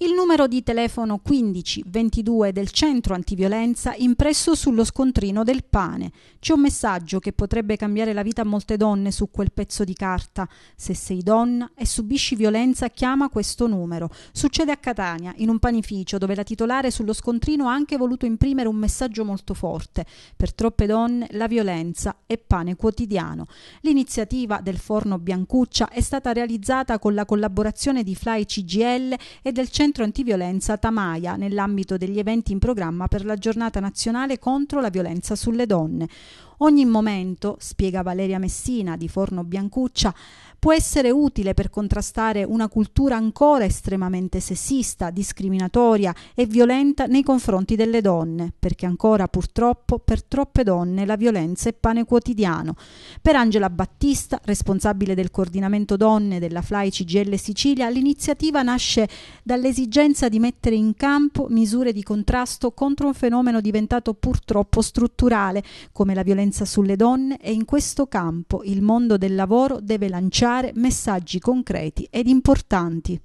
y numero di telefono 1522 del centro antiviolenza impresso sullo scontrino del pane. C'è un messaggio che potrebbe cambiare la vita a molte donne su quel pezzo di carta. Se sei donna e subisci violenza, chiama questo numero. Succede a Catania, in un panificio, dove la titolare sullo scontrino ha anche voluto imprimere un messaggio molto forte. Per troppe donne la violenza è pane quotidiano. L'iniziativa del forno Biancuccia è stata realizzata con la collaborazione di Fly CGL e del centro antiviolenza Tamaia nell'ambito degli eventi in programma per la giornata nazionale contro la violenza sulle donne, Ogni momento, spiega Valeria Messina di Forno Biancuccia, può essere utile per contrastare una cultura ancora estremamente sessista, discriminatoria e violenta nei confronti delle donne, perché ancora purtroppo per troppe donne la violenza è pane quotidiano. Per Angela Battista, responsabile del coordinamento donne della FLAI CGL Sicilia, l'iniziativa nasce dall'esigenza di mettere in campo misure di contrasto contro un fenomeno diventato purtroppo strutturale come la violenza violenza sulle donne e in questo campo il mondo del lavoro deve lanciare messaggi concreti ed importanti.